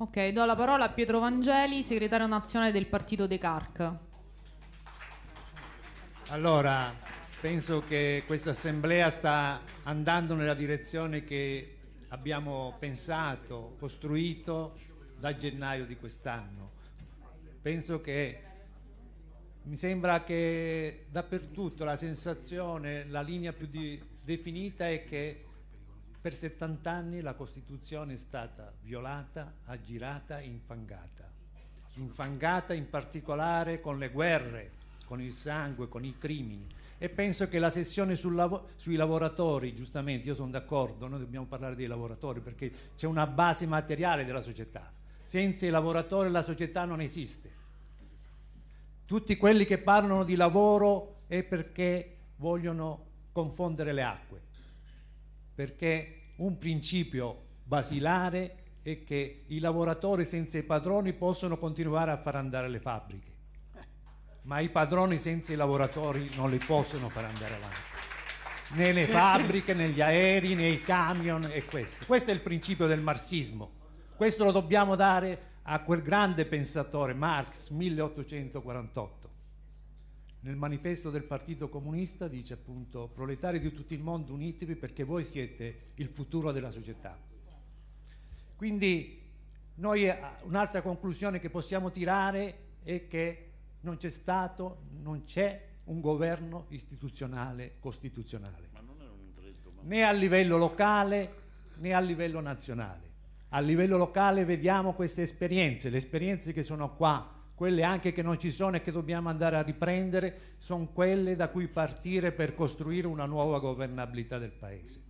Ok, do la parola a Pietro Vangeli, segretario nazionale del partito De Carc. Allora, penso che questa assemblea sta andando nella direzione che abbiamo pensato, costruito da gennaio di quest'anno. Penso che mi sembra che dappertutto la sensazione, la linea più di, definita è che per 70 anni la Costituzione è stata violata, aggirata, infangata. Infangata in particolare con le guerre, con il sangue, con i crimini. E penso che la sessione lav- sui lavoratori, giustamente, io sono d'accordo, noi dobbiamo parlare dei lavoratori perché c'è una base materiale della società. Senza i lavoratori la società non esiste. Tutti quelli che parlano di lavoro è perché vogliono confondere le acque, perché un principio basilare è che i lavoratori senza i padroni possono continuare a far andare le fabbriche, ma i padroni senza i lavoratori non li possono far andare avanti. Né le fabbriche, né gli aerei, né i camion e questo. Questo è il principio del marxismo. Questo lo dobbiamo dare a quel grande pensatore Marx 1848 nel manifesto del Partito Comunista dice appunto proletari di tutto il mondo unitevi perché voi siete il futuro della società. Quindi noi eh, un'altra conclusione che possiamo tirare è che non c'è stato, non c'è un governo istituzionale costituzionale, dritto, ma... né a livello locale né a livello nazionale. A livello locale vediamo queste esperienze, le esperienze che sono qua quelle anche che non ci sono e che dobbiamo andare a riprendere, sono quelle da cui partire per costruire una nuova governabilità del Paese.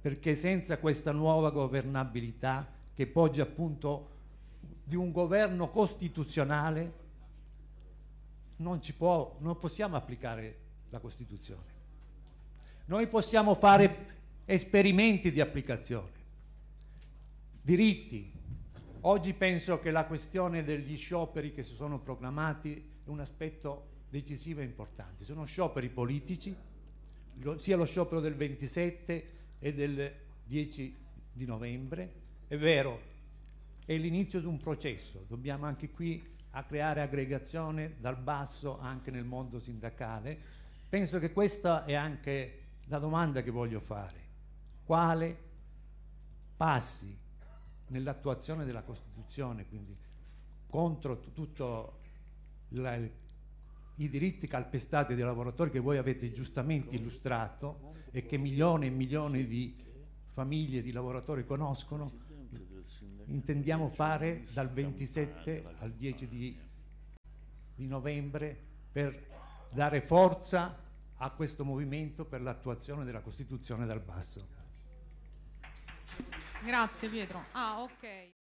Perché senza questa nuova governabilità, che poggia appunto di un governo costituzionale, non, può, non possiamo applicare la Costituzione. Noi possiamo fare esperimenti di applicazione, diritti, Oggi penso che la questione degli scioperi che si sono proclamati è un aspetto decisivo e importante. Sono scioperi politici, sia lo sciopero del 27 e del 10 di novembre. È vero, è l'inizio di un processo, dobbiamo anche qui a creare aggregazione dal basso anche nel mondo sindacale. Penso che questa è anche la domanda che voglio fare. Quale passi nell'attuazione della Costituzione, quindi contro tutti i diritti calpestati dei lavoratori che voi avete giustamente illustrato e che milioni e milioni di famiglie di lavoratori conoscono, intendiamo fare dal 27 al 10 di, di novembre per dare forza a questo movimento per l'attuazione della Costituzione dal basso. Grazie Pietro. Ah, ok.